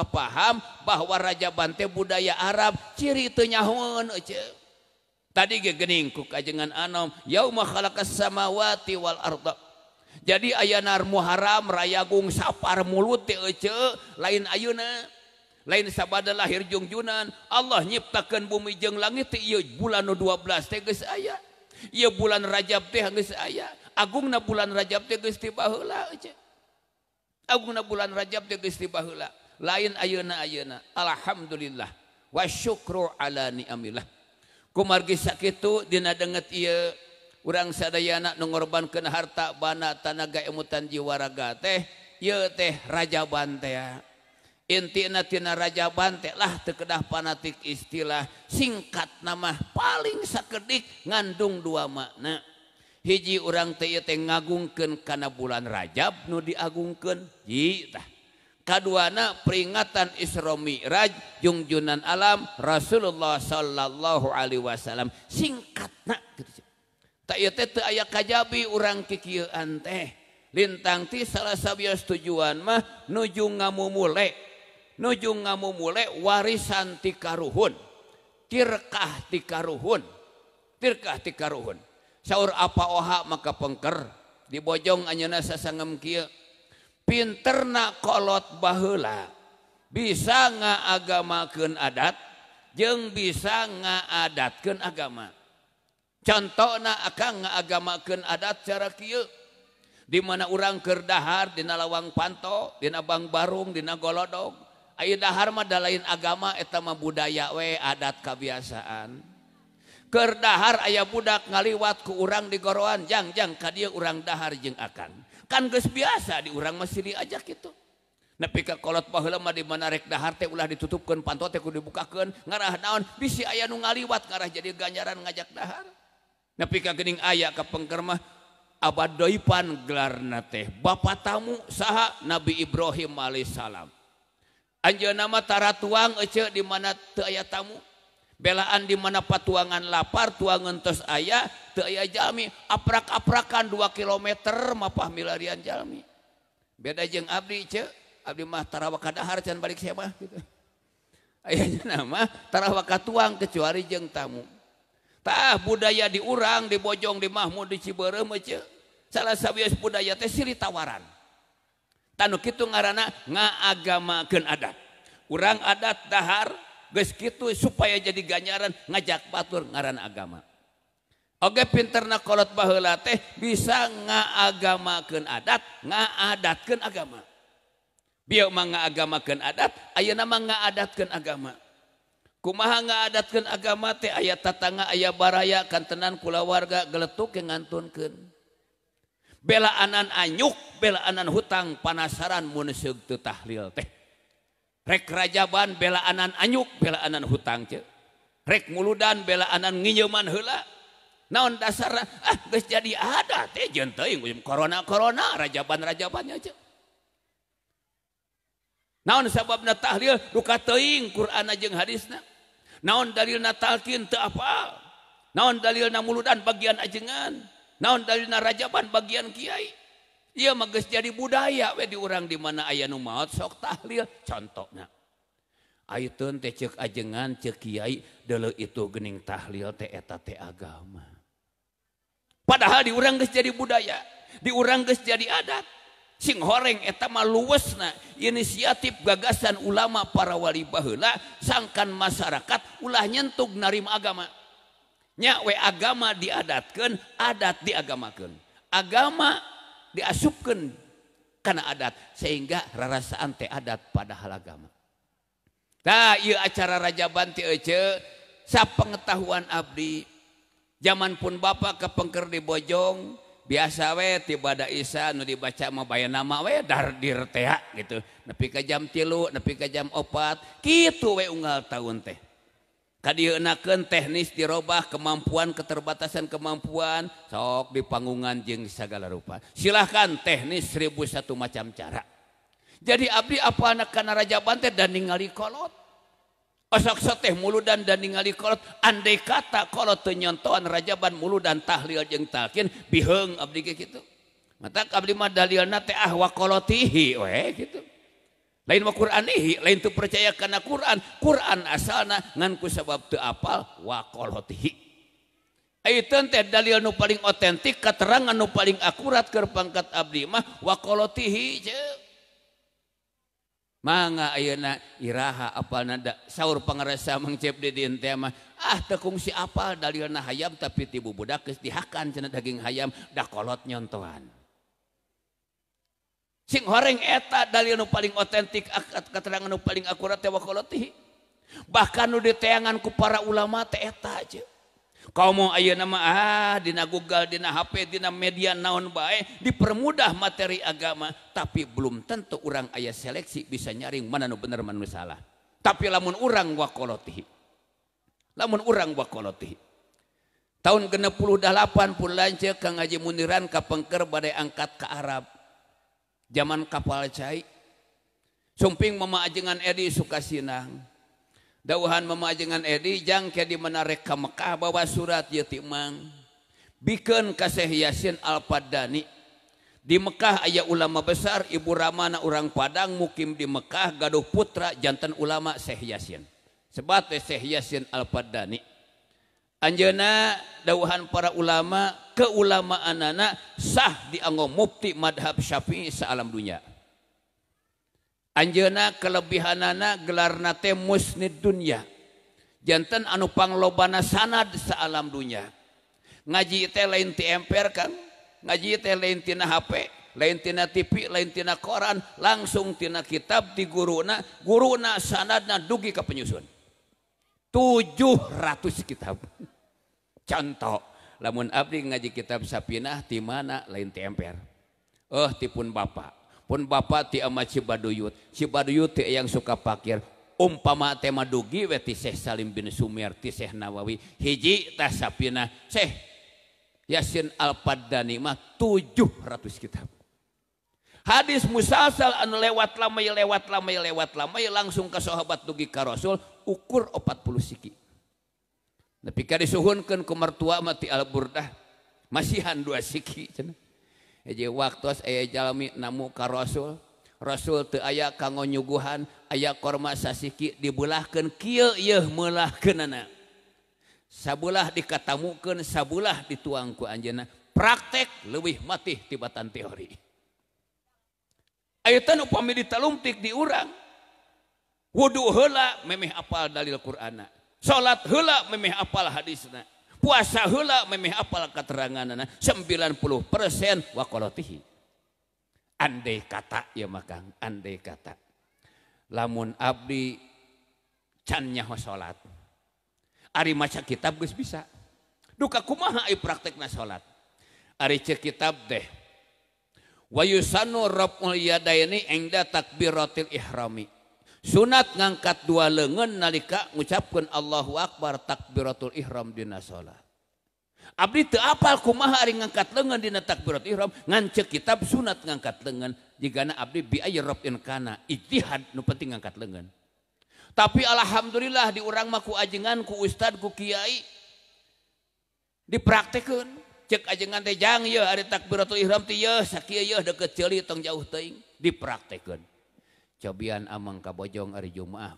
paham bahwa ja bante budaya Arab ciri itunya eh, tadiingku kaj anom samawatiwal jadi ayayanar Muharram rayagung Safar mulut eh, lain ayuna lain Sablahhirjungjunan Allah nyiptakan bumi jeng langituj bulan 12 tegas aya ia bulan Rajabti habis aya agungna bulan jab eh, Aguna bulan jabstitibalah lain ayuna-ayuna alhamdulillah wasyukro nilah kumarak itu Di de orang sedayana mengorbankan harta bana tanaga emutan jiwaraga teh teh ja bante intinatina jaban tehlah tekedah panatik istilah singkat nama paling sakih ngandung dua makna hiji orang T teh ngagungken karena bulan Rajab Nu diagungkan jitah kaduana peringatan isromiraj jungjunan alam Rasulullah Shallallahu Alhi Wasallam singkat aya u lintangti salah tujuan mah nuju ngam mulek nujung ngamu mulek warisan tiruhuncirkah tikaruhuntirkah tiruhun sahur apa oa maka peker dibojong anunasa sangam ki ternak kolot bahlah bisa ngaagamaken adat jeng bisa ngaadatatkan agama contohnak akan ngaagama Ken adat secara kiuk dimana orangrangkerdahar dilawang panto Di na Bang Barung dinagolodo Adahharmada lain agama etama budayawe adat kebiasaan kerdahhar Ayh budak ngaliwat ke urang digoroan janganjang ka dia orangrang dahar jeng akan ke biasa di orangrang messin aja gitu Napi kalaut di menarikdaharte ulah ditutupkan pantoku dibukakan ngaahan-naon visii ayaah nu ngaliwat karena jadi ganyaran ngajak dahahar tapi ing ayaah ke pengermah abad doipan gelarnate ba tamu sah Nabi Ibrahim Alaihissalam Anjur namatara tuangeh di mana aya tamu aan di mana Pak tuangan lapar tuang ngentes ayah ke aya Jami aprak-aprakkan 2km map milarian Jami beda jeng Ab tuang kecuali jeng tamutah budaya diurang dibojong di Mahmud di Ci salah budayatesiri tawaran tan itu nga ngaagama Ken adat orang adat dahar dan gitu supaya jadi ganyaran ngajak batur ngaran agama Oke pinterna kalaut bah teh bisa ngaagamaken adat ngaadatatkan agama biu mau agama Ken adat yo nama ngaadatkan agama kumaha nggak adatatkan agama teh ayat tatanga ayah baraya kantenan pula warga geletuk ke nganunken bela anakan anyuk bela anan hutang panasaran mutu tahlil teh rek Rajaban belaan anyuk belaan hutang rek muuludan belaanmanla naon dasar ah, jadi ada - naon sabab Quranjeis naonil Natal naon daliluludan bagian ajengan naon dalil na rajaban bagian Kyai magis jadi budaya we diurang di mana ayaah umat sok tahlil contohnya itu tahl agama padahal diurang guys jadi budaya diurang guys jadi adat sing goreng et luwes nah inisiatif bagasan ulama parawalibalah sangkan masyarakat ulah nyentuk narim agama nyawe agama ditatkan adat digammaakan agama yang perlu diasukan karena adat sehingga rasas ante adat pada hal agama kay acara rajaban sa pengetahuan Abdi zaman pun Bapak kepeker di Bojong biasa W tibadah Isa nu dibaca mebaya nama wa Dar diteha gitu lebihpi ke jam tilu lebihpi ke jam obat gitu W ungal tahun teh dieakan teknis dirubah kemampuan keterbatasan-kemampuan sok dipanggungan jeng segala rupa silahkan teknis ribu satu macam cara jadi Abdi apa anak karena jaban teh dan ah ningalikolotsokte mulu dan dan ningalikolot Andai katakoloyonan Rajaban mulu dan tahllio jeng takin Ab matahi gitu Khqu nihhi lain itu percayakan Quran Quran asana nganku sebabtu apal wa paling otentik katerangan nu paling akurat ke pangkat Abdimah wa man iraha a apa sauur pengsa mengcep tema ah tak kuungsi apa dal hayam tapi tibu budak kes dihakan cena daging ayam dahkolot nyaon Tuhan ngoreng eta dal nu paling otentik keter paling akurat bahkan nu diteanganku para ulama teeta aja kamu ayo namaahdina Googledina HP di media naon baik dipermudah materi agama tapi belum tentu orang ayah seleksi bisa nyaring mana nu bener Mansa tapi lamun u watihi la wa tahun ke80 lance ke ngajimunran kapenngker badai angkat ke Arab zaman kapal cair sumping memaajengan Ei suka Sinang dauhan memajengan Eijang jadi menarik ke Mekkah bahwa surat ytik Ma bikin kasih Yasin Alfadani di Mekkah Ayh ulama besar Ibu Ramana orangrang Padangkim di Mekkah gadduh putra jantan ulama Syekh Yasin seba Syekh Yasin Alfadani Anjanadahuhan para ulama keulamaan Nana sah dianggo mukti madhab Syafi salalam dunia Anjana kelebihan Nana gelarnate musnid dunia jantan anupang Lobana sanad salalamnya ngajimper kan ngajitina HPtina TVtina koran langsungtina kitab di guruna guruna sanad na dugi ke penyusun 700 kitab contoh lamun abdi ngaji kitab sapinah di mana lain temper oh tipun pun bapak pun bapak ti ama cibaduyut cibaduyut ti yang suka pakir umpama tema dugi weti seh Salim bin Sumer ti seh Nawawi hiji ta sapinah Seh, Yasin Al-Paddani mah ratus kitab Hadis musasal anu lewat lamai lewat lamai lewat lamai langsung ke sahabat dugi ke Rasul ukur 40 siki. tapi disuhunkan kemertua mati Alburdah masihan dua siki waktu ayaul Raul aya kangnyuguhan ayamaski dibulahkan sabullah dikatamukan sabullah di tuangku anjana praktek lebih mati Tibetan teori ayayo tanmiita lumptik diurang wudhula memih apal dalilqu' salat hula memih apal hadisnya. puasa hula memih apal keterangannya. 90 persen wakolotihi andai kata ya makang andai kata lamun abdi can nyaho salat ari maca kitab gus bisa duka kumaha ai praktekna salat ari cek kitab teh wa yusannu raf'ul yadaini engda takbiratil ihrami sunat ngangkat dua lengan nalika ngucapkan Allahu Akbar takbiratul ihram dina salat Abdi teu apal kumaha ari ngangkat lengan dina takbiratul ihram ngancek kitab sunat ngangkat lengan jigana abdi bi ayrabin kana ijtihad nu penting ngangkat lengan tapi alhamdulillah di urang mah ku ajengan ku ustad ku kiai dipraktekeun cek ajengan teh jang ieu ari takbiratul ihram teh sakia sakieu ieu deket ceuli tong jauh teuing dipraktekeun punya ama kabojong ari jumaah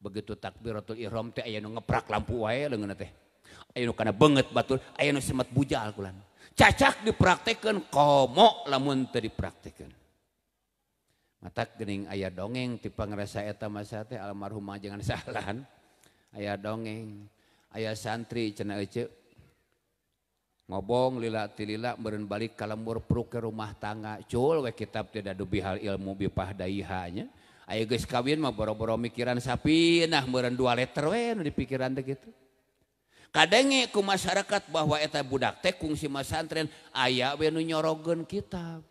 begitu takbirtul I ayangeprak lampu banget aya cacak dipraktikkan la dipraktikkan matakening aya dongeng almarah jangan aya dongeng ayah santri channel ngobong lila-tilila merenbalik kalembur per ke rumah tanggacul kitab tidak dubi hal ilmu bipadaihnya A guys kawin-boro mikiran sapi nah me 2 letter di pikiran gitukadangnge ke masyarakat bahwa eta budak tekung si masantren ayaah wenu nyorogen kitab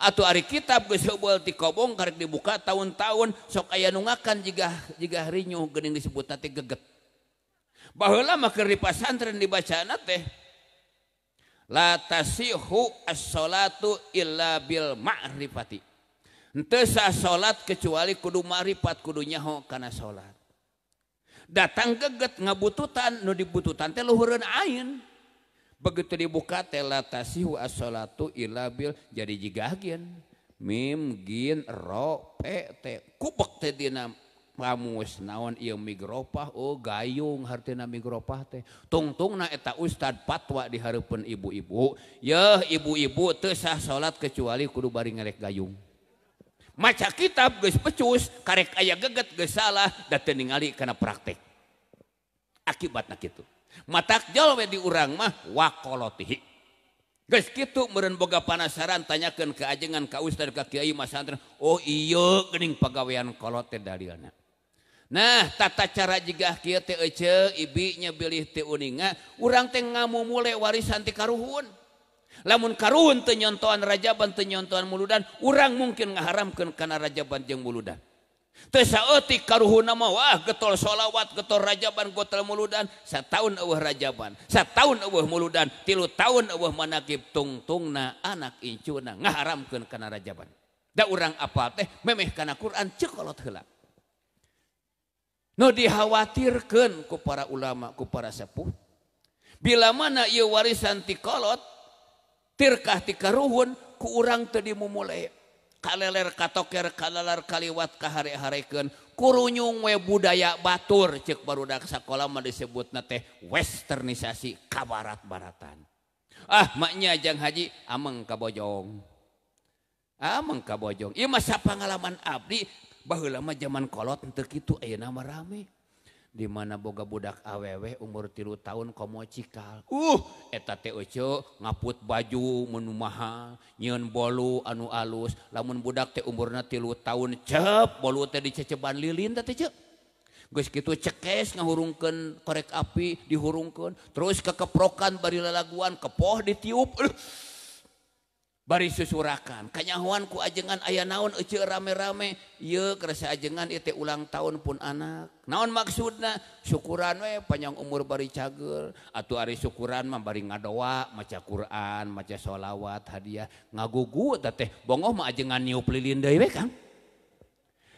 atau Ari kitabbong dibuka tahun-tahun sok aya nungakan juga juga rinyogending disebut tadi geget bahwa lama ke pasantren di baca teh la marifpati salat kecuali kudu marifat kudunya ho karena salat datang geget ngabututan no dibututan teh luhuran begitu dibuka laasiabil jadi mimpak kamunaon pa oh, gayung hartenapa tungtungeta Ustad patwa diharapun ibu-ibu ya ibu-ibu tesah salat kecuali kudu barng- ngaek gayung maca kitab guys pecus karek aya geget ge salah datningali karena praktek akibat na gitu mata jawe dirang mah wa gitu mebaga panasaran tanyakan keajengan kau Ustadz ka Kyai masaren Oh iyokening pegawean kolotet dalnya tata cara juga kia ibinya beih u ngamu mulai waris anti karun namunmun karun penyntoan rajaban penyunan muuludan urang mungkin ngaharamkan kana rajaban je muuludanun namawah getolsholawat getol jaban gotram muuludan saat tahun Allah rajaban saat tahun muuludan tilu tahunib tung tung na anak inu na nga haram ke ke rajabannda orang apa teh memeh karena Quran cekolat helak dikhawatirkan para ulamaku para sepuh bilamanak y warisanantikolot tirkah tiruhun ku urang tadi mumula kaleler katoker kalelar kaliwatkahharihariken kurun budaya batur cek baru daksa kolama disebut na westernisasikabaratbaratan ahnya jangan haji amang kabojohongang kabojong masa pengalaman Abdi siapa lama zaman kolot ter gitu eh nama rame dimana boga-budak aweweh umur tilu tahun komo cikal uh eta ngaput baju menu maha nyiun bolu anu alus namun budak teh umurrna tilu tahun ce bolu tadi diceceban lilin gitu cekes ngahurungken korek api dihurungkan terus kekeprokan bar la laan kepoh ditiup euh. susurahkan kenyahuanku ajengan ayaah naoncil rame-rame yuk kera ajengan it itu ulang tahun pun anak naon maksudna syukuran wa panjang umur bari Cagel atau hari syukuran meming ngadoa maca Quran macasholawat hadiah ngagugu teh bongo majenganniulilindawe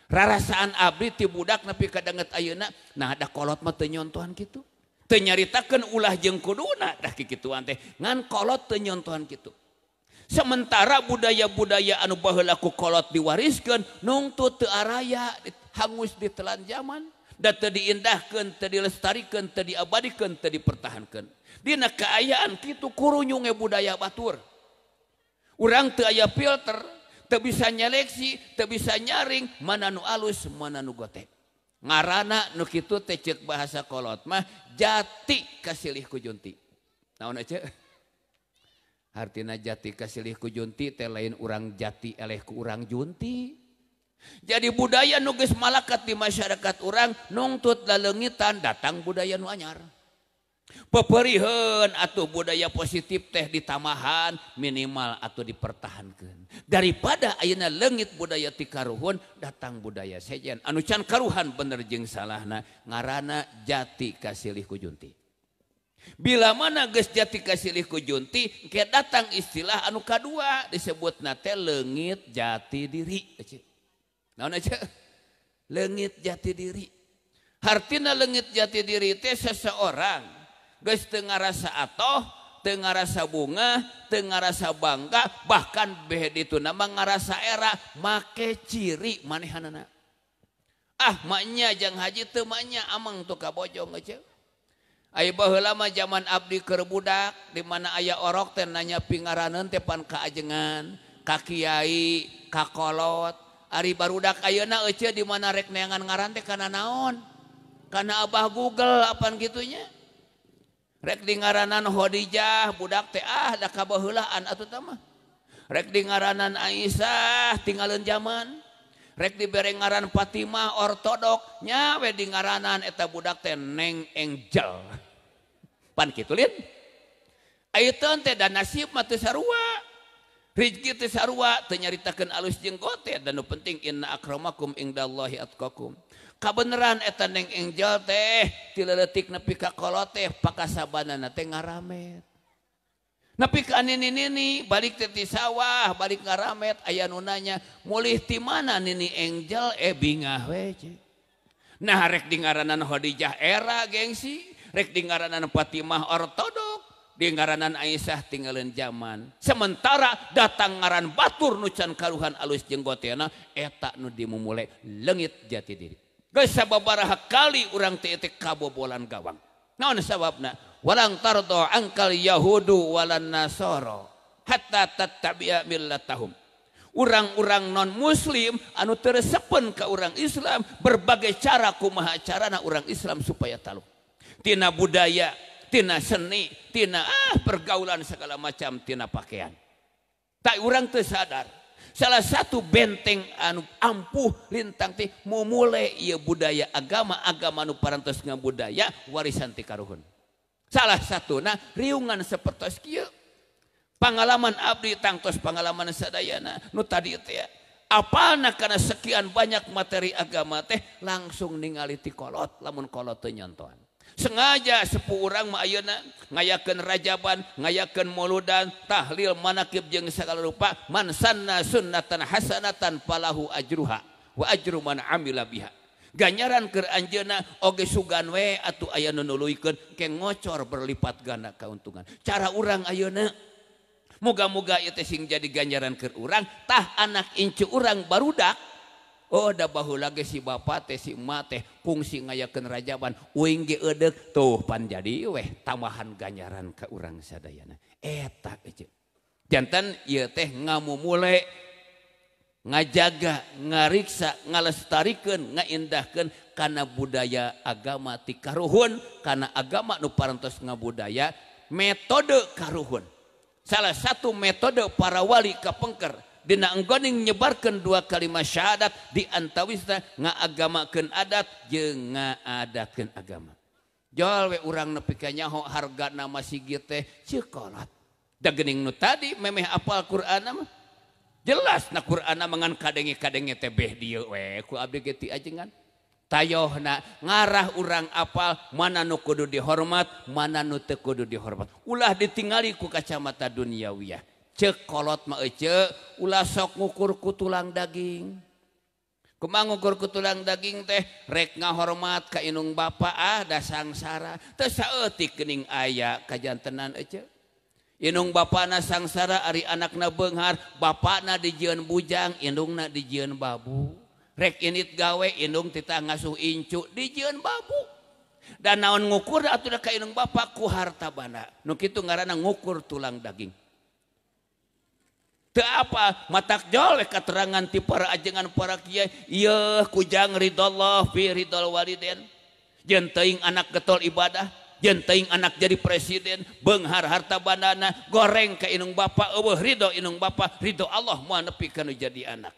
rarasaan abri dibudak napikadangget auna Nah ada kolot mauyun Tuhan gitu tenyaritakan ulah jengku luna dah gituan teh ngankolot penyun Tuhan gitu sementara budaya-budaya anbakukolot diwariskan nungtu tearaya hangus ditelan zaman dan diindahkan ter dilestarikan te di abadikan dipertahankan Dina keayaan gitu kurunjunge budaya Batur orang teaya filter bisa nyaleksi bisa nyaring mana nu aus mana nugote ngaranak Nukitu te bahasa kolot mah jati Kaih kujunti tahun Jati Kaih kujunti te lain urang Jati el ke urang Junti jadi budaya nugis Malaka di masyarakat orang nungtutlenitatan datang budaya Wayar peperihan atau budaya positif teh di tamahan minimal atau dipertahankan daripada akhirnya lenggit budayatikaruhun datang budaya Sejen anucan karuhan benerjing salahna ngarana Jati Kasih Kujunti bilamana guys jati Kaih kujunti datang istilah anuka2 disebut nate legit jati diri kecil legit jati diri harttina legit jati diri itu seseorang guys Tengara rasa atau Ten rasa bunga Tengara rasa bangga bahkan be itu nama nga rasa era make ciri manehan ahnya jangan haji temannya amang untuk kabojo kecil Balama zaman Abdi Kerbudak dimana ayah orok dan nanya pengagaranan tepan keajengan kakiai kakolot ari barudak kay di mana rekneangan ngarantante karena naon karena Abah Google lapan gitunya red ngaaranan Khdijah budakahbaaan at utama ngaaranan Aisyah tinggalan zaman diberengaran Fatima Ortodoknya wedi ngaranan eta budakte neng engkilin teh dan nasibnyaritakan alus jinggote dan penting innaromahi karan etang enl teh titik nepi kakolote pakasabana na rame ta Quan kan balik titi sawah balik ngarammet ayaah nunanya mulih ti nini enjl ebinga eh, nahrek di ngaaranan Khodijah era gengsi rektinggaraaranan Fatimah Ortodok digararanan Aisyah tinggalin zaman sementara datang ngaran Batur nucan kaluhan alus jenggo Tiana etak nudimula lenggit jati diri guys sahakali u tietik kabobolan gawang non sabab na Quan walang tartto Angkal Yahudu walan nasoro tabi orang-orang non-muslim anu tersepen ke orang Islam berbagai caraku mahacara na orang Islam supaya tahutinana budayatina senitina ah pergaulan segala macamtina pakaian tak orang ter sadar salah satu benteng anu ampuh lintang ti mumula ia budaya agama agama nu parasnya budaya warisan karuhun salah satu nah riungan sepertiski pengalaman Abdi tanttoss pengalaman sedayana Nu tadi itu ya apa karena sekian banyak materi agama teh langsung ningali tikolot namunkolonyaan sengaja sepurang mayayona ngayken jaban ngayken muludan tahlil manakib jeng segala lupa mansanna sunnaatan Hasanatan palahu ajruha waajruman ailabiha punya ganyaran kena oge sugan we atau aya ke ngocor berlipat ganak keuntungan cara urang auna muga-ga sing jadi ganyaran ke urangtah anak incu urang barudah oh, udah bahu lagi si ba sing mate fungsi ngayken rajaban wing tuh jadi weh tambahan ganyaran ke urang sedayana etak jantania teh ngamu mulai nga jaga ngariksa ngalestariken ngaindahkan karena budaya agama tikaruhun karena agama nu paras nga budaya metode karuhun salah satu metode para wali kappengkerdina nggoning menyebarkan dua kalima sydat diantawissa ngaagamaakan adat je ngaadaken agama Joal we urang nepiknya ho harga nama sicirkolat dagening Nu tadi meeh a apa Alqu jelas naqu mangan kang kang tebeh dikuti angan tayoh na ngarah urang a apa mana nu kudu dihormat mananut tekudu dihormat ulah ditingaliku kacamata dunia wah cekolot mau lah sokngukurku tulang daging kumanguukuku tulang daging teh rek nga hormat kainung ba ah ada sangsaratesti kening aya kajantenan eeh ung bana sangsara Ari anak na Bengar bana di Jion Bujang inndungna di jion Babu reit gawei in kita nga su incu dion Babu dan naon ngukur atauung bapakku harta banaki nga ngukur tulang dagingapa mata Jolek katerangan tipeajengan para kia kujang ridwali gente anak ketol ibadah teing anak jadi presiden penghar harta Banna goreng ke Inung ba uh Ridho Inung Bapak Ridho Allah mua nepikan jadi anak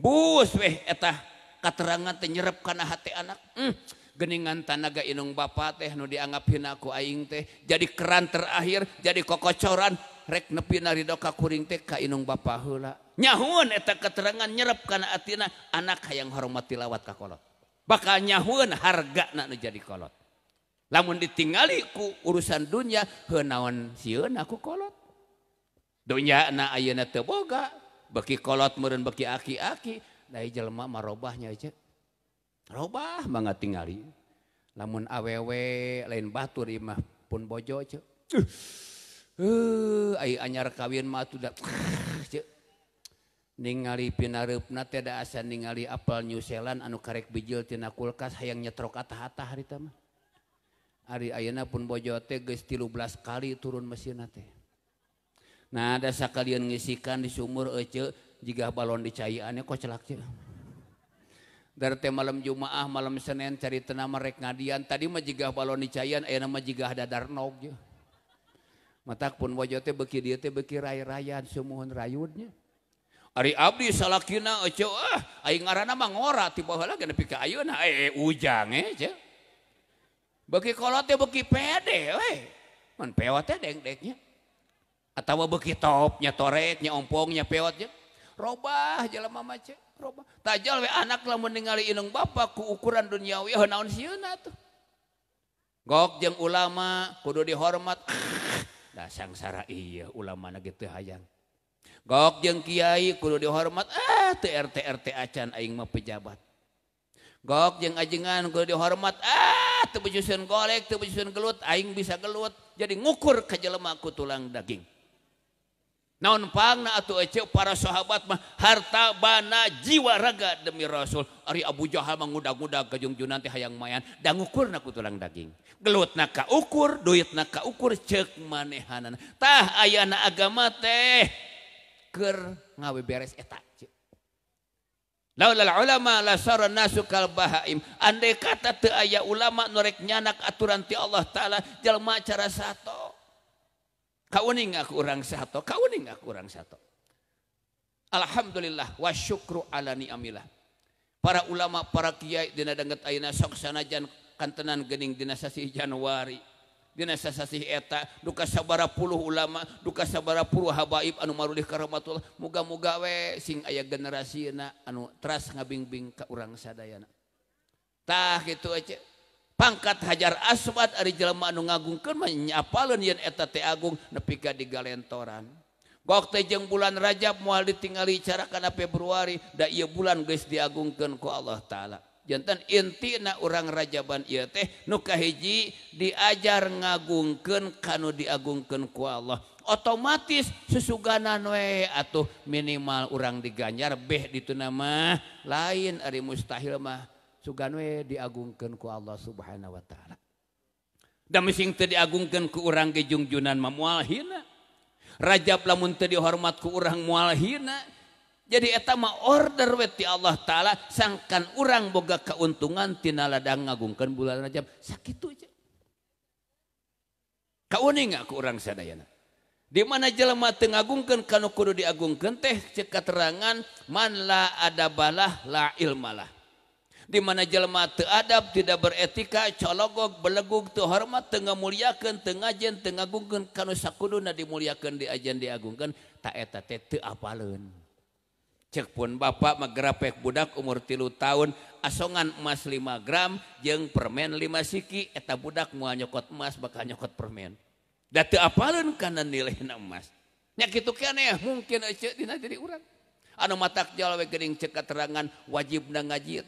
bus weh etah katerangan tenyerap karena hati anak hmm, geningan tanaga Inung ba teh Nu dianggappinku aing teh jadi kran terakhir jadi kokocoran rek nepina Riho kakuring teh Ka Inung ba hula nyahunak keterangan nyerap karena Atina anak yang hormati lawat kakolot makaal nyahu harga anak jadi kolot namun ditingaliku urusan dunya kenawan siun aku kolot donyabogakolot aki-akinya mantingali namun awew lain batu mah pun bojocokar kawin ningali ningali apel New Zealand anu karek bijiltina kulkas hayang nyetrok kata-hata hari tama cr ana pun bojote kali turun mesin nah ada kalian ngisikan di sumur jika balon dicayaannya kote malam jumaah malam Senin cari tenama rek nadian tadi majigah balon dicayan majigah da dar mata pun wajote bekir beraya rayunnya Ari Abdi u uikolonyaki pedepewat deng deknya atau mau beki topnya toretnya ompoongnya pewatnya rba ajalama macem tajol anaklah meninggalg bakuukuran dunia gokjeng ulama kudu dihormat sangsara ya ulamana gitu hayang gokjeng Kiai kudu dihormatrtrt ah, Acchaningmah pejabat yang ajengan gue dihormatjusun ah, golek geluting bisa gelut jadi nguukur kejelemah aku tulang daging naonpangna atau para sahabat mah harta bana jiwaraga demi rassul Ari Abu Jahaman mudah-muda kejungju nanti hayangmayan dan nguukur naku tulang daging gelut naka ukur duit naka ukur cek manehanantah ayana agama tehker ngawe beres etak ulamaimai kata aya ulamarek nyanak aturan Allah ta'alajalcara satu kauing kurang satu kurang satu Alhamdulillah wasyuk alani Amlah para ulama parakyaidinadangina soksanajan kantenan Gening dinasasi Januari punya sesasi eta duka sabarapuluh ulama duka sabarapuruh habaib anumalih karomatul muga-mugawe sing ayaah generasi na anu tras ngabingbingka u sadanatah itu aja pangkat hajar aswa hari jelama anu ngagung ke menyapalun yen eta te Agung ne dilentran gokte jeng bulan Rajab mual ditingali caraakan Februaridah ia bulan guys diagungkanku Allah ta'ala punya intina orang rajaban ia teh nukah hijji diajar ngagungken kan diagungkan ku Allah otomatis susuganane atau minimal orang digajar be di nama lain Ari mustahil mah Suganwe diagungkanku Allah subhanahu wa ta'ala daing diagungkan ke orang kejungjunan mamualhina Raja plamuntnta dihormat ke orang mualhina di etama order weti Allah ta'ala sangkan orang boga keuntungantina ladang ngagungkan bulan ajab sakit aja kau aku sana di mana jele Tengungkan kalaukurudu diagungken teh cekatterangan manla adabalah la illmalah dimana jelma adab tidak beretika chologok beleggung tuhhormattengah muliaakan tengahjan Tengungken kalau sakuluna dimuliakan dia ajan diagungkan taetatete apa le punya pun Bapak maggrafek budak umur tilu tahun asongan emas 5 gram jeng permen 5 siki eta budak mau nyokot emas bakal nyokot permen apa karena nilai emas mungkin jadi cekatterangan wajib dan ngaji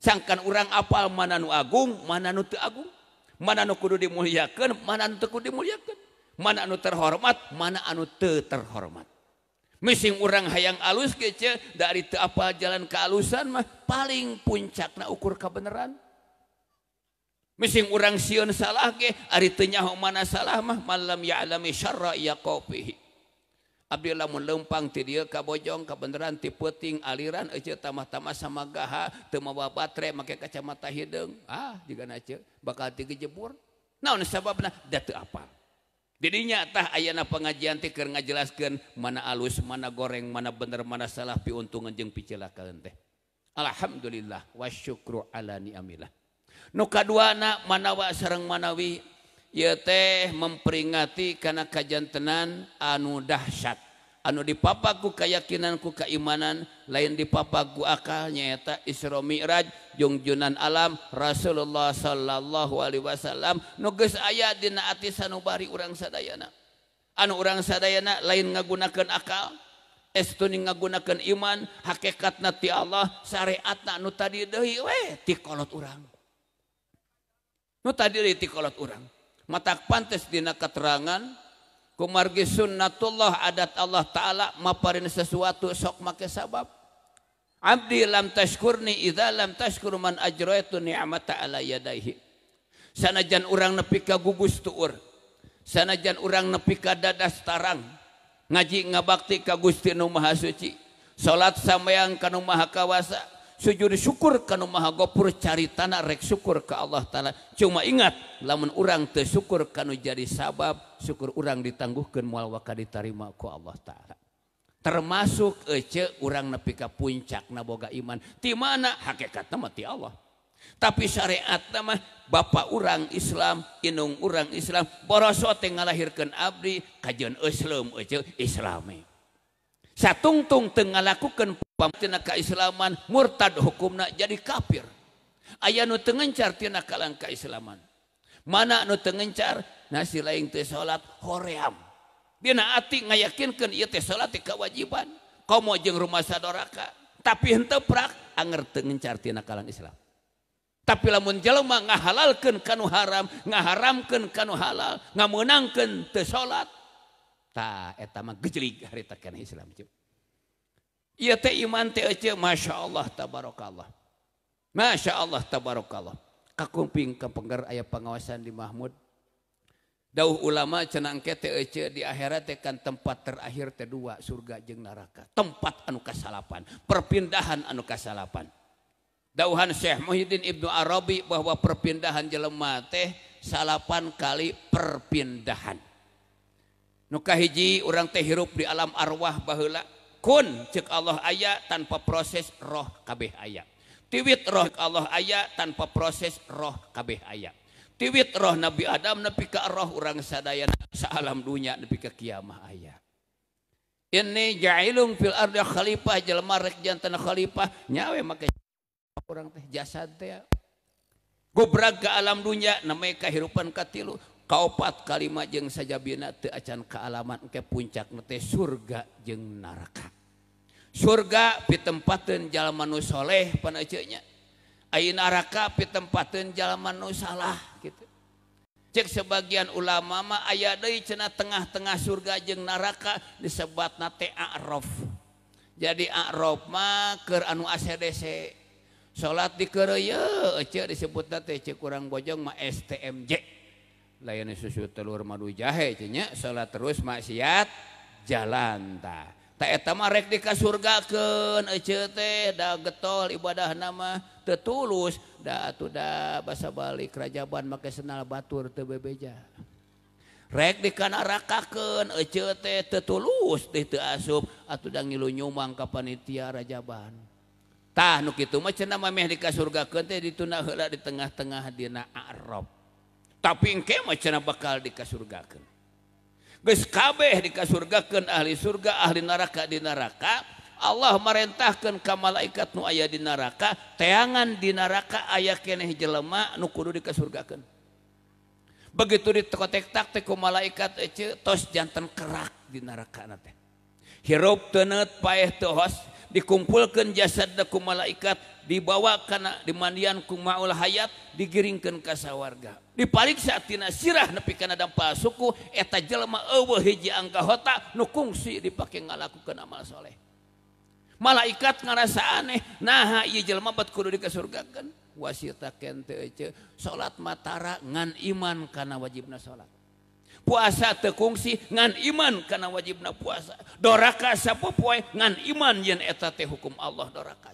sangangkan orangrang apal mananu Agung mananut Agung mana kudu dimuliakan mana dimuliakan manau terhormat mana anu te terhormat ui missing orangrang hayang alus kecil dari itu apa jalan kealusanmah paling puncakna ukur kebenarran missing urang siun salahnya salahmah malam ya Abdullahmpang ti kabojong kebenaran tiping aliran tamah-ama samaha mau baterai maka kacamata hidung ah juga na bakal dijebur apa nyatah ayana pengajianti karena jelaskan mana alus mana goreng mana bener mana salahfi untunganjeng pila kal teh Alhamdulillah wasyukro alani nukaana manawa Serang manawiia teh memperingati karena kajan tenan anudah syati dipapaku kayakakinanku keimanan lain dipapaku akalnyata isromiraj jungjunan alam Rasulullah Shallallahu Alai Wasallam nugas ayah dina ati sanari orang saddayana anu orang saddayana lain ngagunakan akal estu ngagunakan iman hakekat nati Allah syariat tadi tadit orang mata pantesdina keteranganku mar sunnatullah adat Allah ta'ala main sesuatu sok make sabab Abdikurni sanajan urang nepi ka gugus tur sanajan urang nepi ka dada tarang ngaji ngabati kagustin Um Maha suci salat sama yang kan makawasaan ju syukur kan maha gopur cari tanah rek syukur ke Allah tanah cuma ingat laman urang ter syukur kanu jadi sabab syukur urang ditangguhkan muawakka di tarima ke Allah ta'ala termasuk ce urang nepikah puncak naboga iman dimana hakekat mati Allah tapi syariatmah ba urang Islam binung orangrang Islam para sote ngalahirkan Abdi kajjun Islam Islami tungtungtengah lakukanbab kaislaman murtad hukum na jadi kafir aya nu tengencartinaakalang kaislaman mana nu tengencar nasi lain te salat hoam ati ngayakinkan salaati kewajiban komo jeng rumah saddoraka tapi teprak aner tengencar tinakaalan Islam tapi lamunjalmah ngahalalkan kamuu haram ngaharamkan kan halal ngamunangkan te salat gejli Islam Masya Allah ta Allah Masya Allah tabarok Allah Ka kuping kepegar ayat pengawasan di Mahmud dah ulama cenang ke dikhiratkan tempat terakhir kedua surga jengnaraka tempat anuka salapan perpindahan anuka salapandahuhan Syekhdin Ibnu bahwa perpindahan jelema teh salapan kali perpindahan yang Quan Nukah hijji orang tehhirruk di alam arwah Baula kun cek Allah aya tanpa proses roh kabeh ayam tiwit roh ke Allah ayat tanpa proses roh kabeh ayat tiwit roh nabi Adam nabi karah orang sadaan salam dunya nabi ke kiamah ayaah ini jahilung filar Khhalifah jelma rekjan tanah Khhalifah nyawe maka orang teh jasad Gu braga alam dunya namanya kapankatilu kaubupat kalimat jeng saja binat a kealaman ke puncak mete surga jeng naraka surga pit tempaten Ja nusholehnyaaka pi tempaten nusalah gitu cek sebagian ulamama ayada cena tengah-tengah surga jeng naraka disebat narov jadima ke anc salat di ke disebut kurang bojong TMj susu telur madu jahenya salat terus maksiat jalan taka surgaken eh, da getol ibadah nama teulus da da basa-balik kerajaban maka sennal batur teBbejaikanakaken eh, teulu asub dan kapantijabantah gitu mac namaka surga ke dituna di tengah-tengahdina Arab macana bakal dikasiurgakan guys kabeh dikasiurgakan ahli surga ahli naraka di naraka Allah merentahkan ka malaikatmu ayah di naraka tayangan di naraka ayaah keeh jelema nukuru dikasiurgakan begitu di toko tektak teku malaikat tos jantan kerak di naraka hirup tenut pay tohos dikumpulkan jasad deku malaikat dibawa karena dimanian ku maulah hayat digiringkan kasa warga dibalik saat Ti sirah nepikan adampa suku eta jelma hij angkata nuungsi dipakai ngalaku ke amalsholeh malaikat ngerasa aneh naha lmabat ku dikasi surgakan wasitaken salat Matara ngan iman karena wajib na salat puasa tekungsi ngan iman karena wajibna puasa doraka siapa puai ngan iman yang etate hukum Allah doraka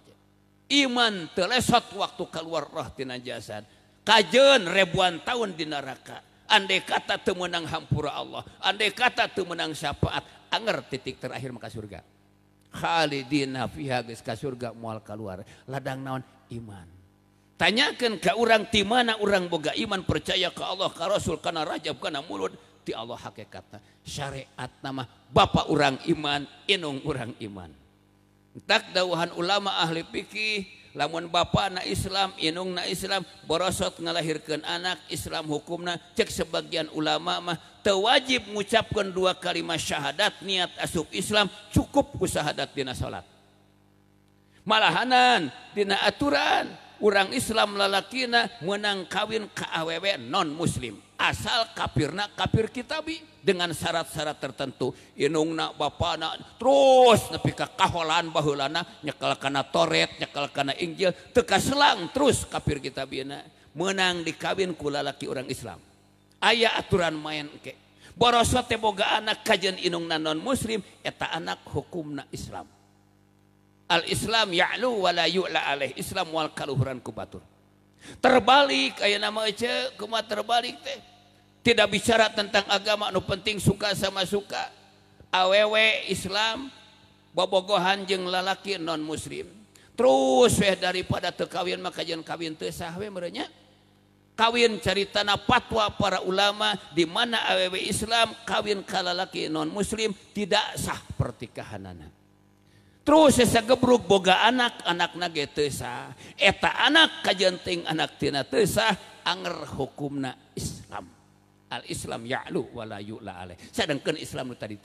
iman telesot waktu keluar roh tina jasad kajen ribuan tahun di neraka andai kata temenang hampura Allah andai kata temenang syafaat anger titik terakhir maka surga khalidina fiha geus ka surga moal keluar ladang naon iman tanyakan ke orang timana orang boga iman percaya ke Allah ke Rasul karena rajab karena mulut Allah hakekat syariat nama ba urang iman inung-urang iman entakdahuhan ulama ahli piih lawan bana Islam inungna Islam borosot melahirkan anak Islam hukumna cek sebagian ulama mah tewajib mengucapkan dua kalimat syahadat niat asub Islam cukup usahadatdina salat malahanantina aturan urang Islam lalaki na menang kawin keww non-muslim kafir na kafir kitabi dengan syarat-syarat tertentu inungna ba anakan terus nepikahkahhollan bahnya kalau toretnya kalau karena Injil teka selang terus kafir kitabi menang di kawin kulaki orang Islam ayaah aturan mainke boroswa temmoga anak kajian inungnan nonmuslimta anak hukumna Islam al-islam yawala Islamkaltur terbalik aya namanyama terbalik teh bicara tentang agama nu penting suka sama suka awW Islam Bobogohan jeng lalaki non-muslim terus we daripada tekawin maka kawinahnya kawin cari tanah patwa para ulama dimana AwW Islam kawin ka lalaki nonmuslim tidak sah pertikahan-anan terusgebruk boga anak-anak nagetsa eta anak kajting anaktinaah anger hukumna Islam orang Islam yawala Islam tadi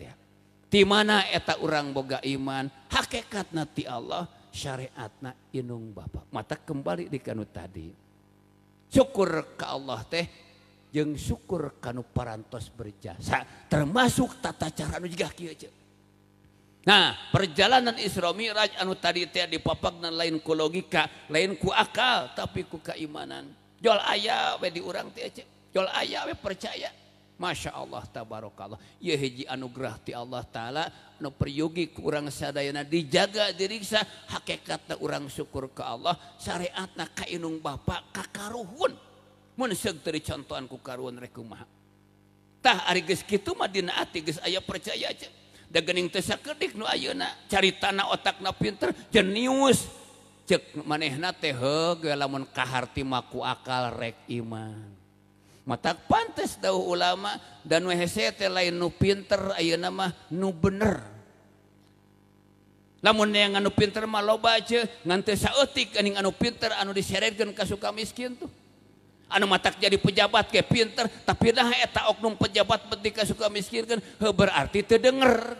di mana eta orang boga iman hakekat nanti Allah syariatna Inung Bapak mata kembali di kanu tadi syukur ke Allah teh yang syukur kanu paras berjasa termasuk tata cara an juga nah perjalanan isramiraj anu tadi di papa dan lain kulogika lain ku akal tapi ku keimanan jual ayah we di orangrang ti rong ayawi percaya Masya Allah tabar kalau yeji anugerahti Allah ta'ala noperyugi ke kurang sedayana dijaga dirisa hakekat orang syukur ke Allah syariat na kainung ba kakarun menteri contohan ku karun rekmahtah gitu Madina aya percaya aja dauna cari tanah otak na pinter jenius ce manehkahhar maku akal rekimana orang mata pantesdah ulama dan lain pinter nama nuner namun pinterterka miskin an mata jadi pejabat ke pinter tapi dah kayak tak oknum pejabat kas suka miskinkan berarti terdengar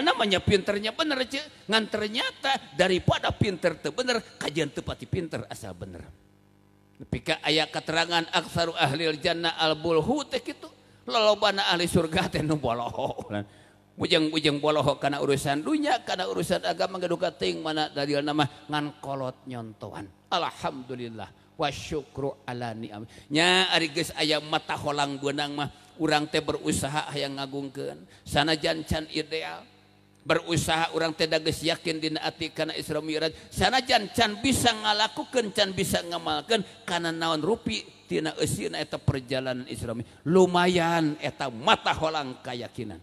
namanya pinternya bener nganter ternyata daripada pinter terbener kajian tepati pinter asal benerp Pika aya keterangan aksaru ahlil Jannah al-bul hutih itu, loloban ah surga nubo mu-jeng bolohoh karena urusan dunya karena urusan agama gadu-ting mana dari nama ngankolot nyontoan. Alhamdulillah wasyukro alani amin. Nya arigus aya mataholang gunang mah urangte berusaha ayaah ngagungken, sana janchan ideal. berusaha orangted yakin dihati karena Islam sana can bisa ngalakukencan bisa ngemalkan karena naon rui Ti perjalanan Islam lumayan etam mata kolang kayakakinan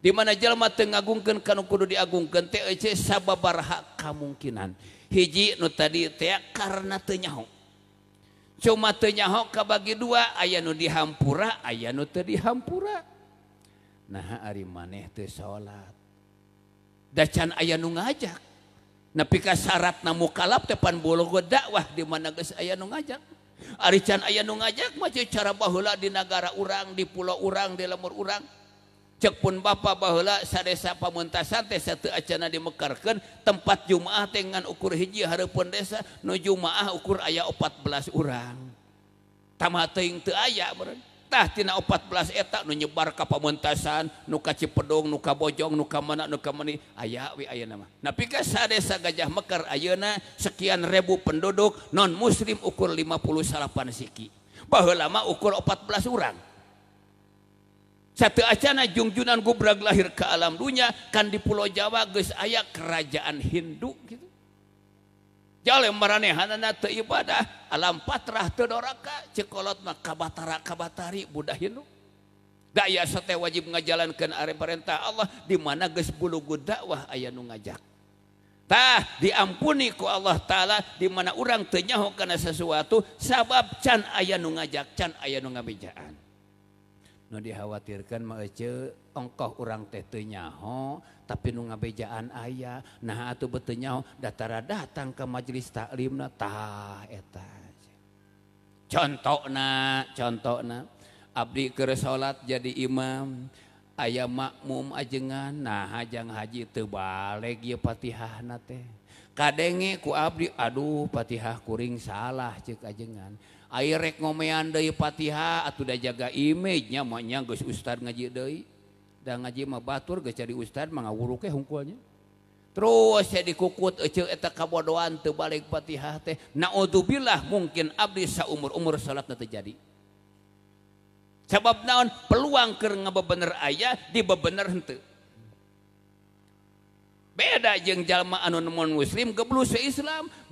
dimana Jelma Tengungkan kanungno diagungkan Tababarha kemungkinan hij tadi karenanya cuma tenya bagi dua aya Nu dihampura ayanut dihampura nah hari maneh can aya nu ngajak nasyarat namun kalap depan bollonggo dakwah di mana guys aya nu ngajak Arican aya nu ngajak maju cara bahlah di negara urang di Pulau urang di lemur urang cekpun ba Baa pamunta sat satu Acana dimekarkan tempat jumaah dengan ukur hijji Harpendesa nujumaah ukur ayah 14 orang ta itu aya ber tina 14 etak nunyebarka pemuntasan nuka Cipedong nuka bojong nuka ayaa gajah Mekar Ayena sekian rebu pendoduk non muslim ukur 50 salapanki bahwa lama uku 14 rang satu Acana jungjunan gubrag lahir ke alam dunya kan di Pulau Jawa guys ayat kerajaan Hindu kita merhana ibadah alam patrahdoraka cekolot makatarakabatari Bu daya satte wajib mengajalankan are perintah Allah dimana ge 10gu dakwah aya nu ngajaktah diampuniku Allah ta'ala dimana orang tenyahu karena sesuatu sabab Chan aya nu ngajakchan aya nu ngabijaan dikhawatirkan mengeongkoh orang tenyaho tapi lungabejaan ayaah nah atau betulnya datara datang ke majelis taklimta contoh nah contoh nah Abdi ke salat jadi Imam aya makmum ajengan nah hajang haji tebalikpatihan kange ku Ab Aduhpatihakuring salah cekjengan air rekomeanpatiha atau udah jaga imagenya mau nya Gu Uustaz ngaji Doi ngajima batur jadi Uusta mengaguru ke hungnya terus yadikukutbalik mungkin abah umur-umuur salatnya terjadi sebab naon peluang ke nga bebener ayah di bebener hente beda je jalma anmun muslim keblu se Islam dan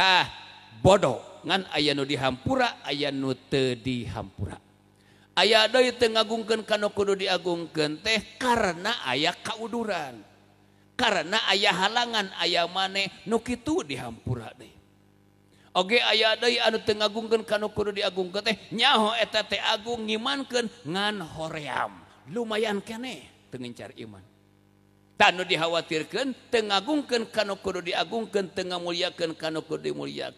ah bodoh ngan aya nu di Hampura aya nute dihampura aya ada Tengungken kan kudo diagungken teh karena ayaah kauduran karena ayah halangan ayam mane Nukitu dihampura de oke aya ada anu tengagungken kanuku diagung kete nyaho eteta Agung ngimanken ngan hoam lumayan kene penggincar iman dikhawatirkan Tengungkan kan diagungkantengah muliade mulia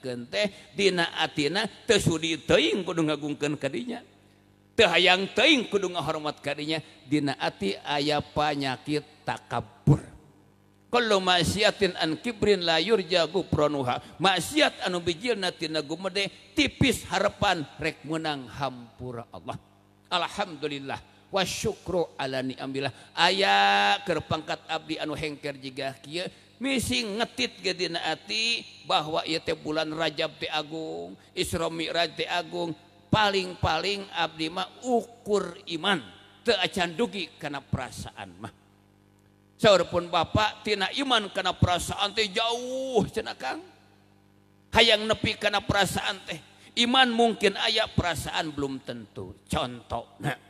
tehgungkan karinyahaang teinghormat karinya ati ayah panyakit takur kalau matinkibri laur jagonuha maksiat anu tipis hapan rek menang hampur Allah Alhamdulillah Syukro alaniillah ayaah ke pangkat Abdi Anu Hengker juga misi ngetit gedina hati bahwaia bulan Rajab di Agung Iromi Raja Agung paling-paling Abdimah ukur iman ke acan dugi karena perasaan mahsaudarapun Bapaktina iman karena perasaan teh jauhcenakan ayaang nepi karena perasaan teh iman mungkin ayat perasaan belum tentu contoh Nah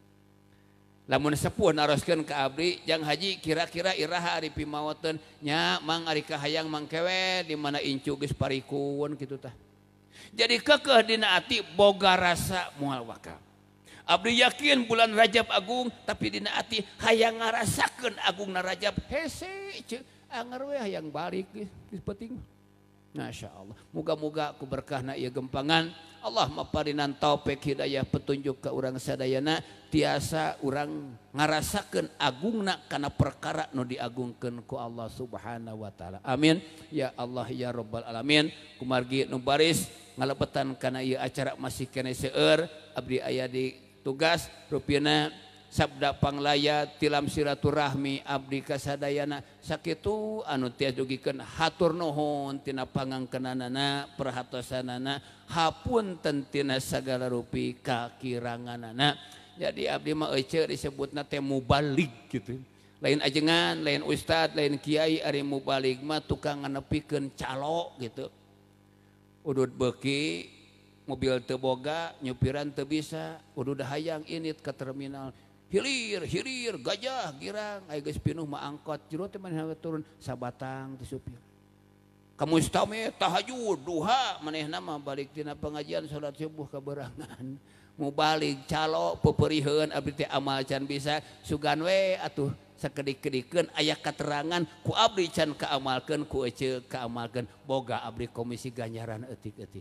eppu naroskan ke abri jangan haji kira-kira irah arifpimaten nya mang arikah hayang mang kewe di mana incu guys pariku gitu ta jadi ke kedinaati boga rasa muwakka Abbri yakin bulan jab Agung tapi dinaati hayang ngarasakan Agung narajab he yang balikpet ngasya Allah muga-mga kuberkah na ia gempangan Allah meparinan tau pe Hidayah petunjuk ke orang sedayana tiasa orang ngarasakan agungnak karena perkarak no diagungkenku Allah subhanahu wa ta'ala amin ya Allah ya robbal alamin kumargit nubars ngalebetan karena ia acara masih keCR Abdi ayaah di tugas rupiah ke ur Sabdapang laya tilam silaturahmi ab Sadayana sakit anuiajuikan hatur nohontina pangang keanna perhasan Hapun tentina segala rui ka Kirangan anak jadi Abli mauce disebut Natemu balik gitu lain ajengan lain Uusta lain Kyai Ariimubalikma tukanganganepken calok gitu udut beki mobil teboga nympiran tebis bisa udah udah hayang in ini ke terminal kita hiir gajah girang pinuhmahangkot juru teman turun sabatang disupir kamu tahu tahajudha meneh nama baliktina pengajian salat sebuah keberangan mu balik calok peperihan ab amalcan bisa sugan W atau sekedikikan ayaah keterangan kuabri can keamalkan kuec kemalkan Boga abli komisi ganyaran etik-etik